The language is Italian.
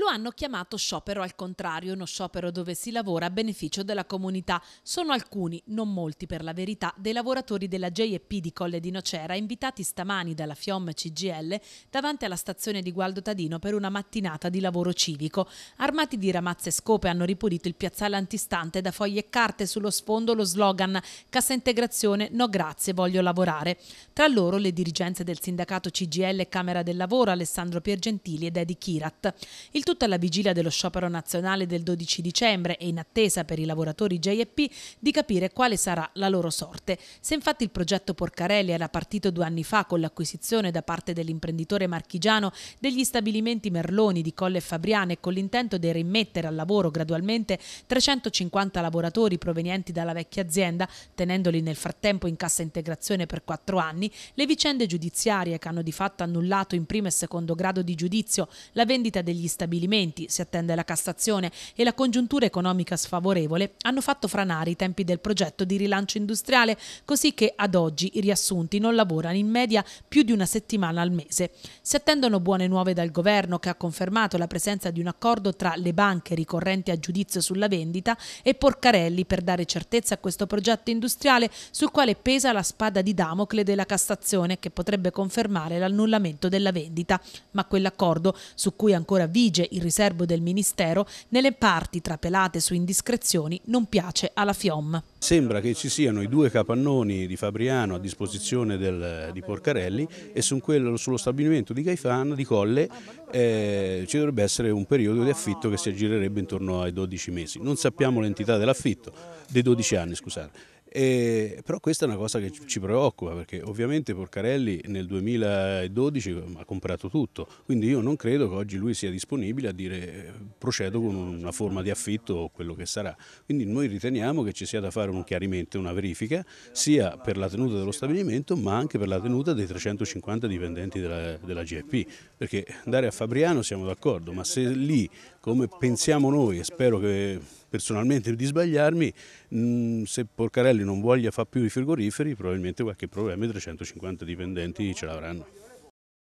Lo hanno chiamato sciopero al contrario, uno sciopero dove si lavora a beneficio della comunità. Sono alcuni, non molti per la verità, dei lavoratori della JEP di Colle di Nocera invitati stamani dalla FIOM CGL davanti alla stazione di Gualdo Tadino per una mattinata di lavoro civico. Armati di ramazze e scope hanno ripulito il piazzale antistante da foglie e carte sullo sfondo lo slogan Cassa integrazione, no grazie, voglio lavorare. Tra loro le dirigenze del sindacato CGL Camera del Lavoro Alessandro Piergentili ed Edi Kirat. Il Soprattutto alla vigilia dello sciopero nazionale del 12 dicembre e in attesa per i lavoratori JEP di capire quale sarà la loro sorte. Se infatti il progetto Porcarelli era partito due anni fa con l'acquisizione da parte dell'imprenditore marchigiano degli stabilimenti Merloni di Colle e Fabriane con l'intento di rimettere al lavoro gradualmente 350 lavoratori provenienti dalla vecchia azienda, tenendoli nel frattempo in cassa integrazione per quattro anni, le vicende giudiziarie che hanno di fatto annullato in primo e secondo grado di giudizio la vendita degli stabilimenti stabilimenti, si attende la Cassazione e la congiuntura economica sfavorevole, hanno fatto franare i tempi del progetto di rilancio industriale, così che ad oggi i riassunti non lavorano in media più di una settimana al mese. Si attendono buone nuove dal governo che ha confermato la presenza di un accordo tra le banche ricorrenti a giudizio sulla vendita e Porcarelli per dare certezza a questo progetto industriale sul quale pesa la spada di Damocle della Cassazione che potrebbe confermare l'annullamento della vendita. Ma quell'accordo, su cui ancora vige il riservo del Ministero nelle parti trapelate su indiscrezioni non piace alla FIOM. Sembra che ci siano i due capannoni di Fabriano a disposizione del, di Porcarelli e su quello, sullo stabilimento di Caifano, di Colle, eh, ci dovrebbe essere un periodo di affitto che si aggirerebbe intorno ai 12 mesi. Non sappiamo l'entità dell'affitto, dei 12 anni scusate. E, eh, però questa è una cosa che ci preoccupa perché ovviamente Porcarelli nel 2012 ha comprato tutto, quindi io non credo che oggi lui sia disponibile a dire eh, procedo con una forma di affitto o quello che sarà. Quindi noi riteniamo che ci sia da fare un chiarimento, una verifica, sia per la tenuta dello stabilimento ma anche per la tenuta dei 350 dipendenti della, della GFP, perché andare a Fabriano siamo d'accordo, ma se lì come pensiamo noi e spero che personalmente di sbagliarmi, mm, se Porcarelli non voglia fare più i frigoriferi probabilmente qualche problema i 350 dipendenti ce l'avranno.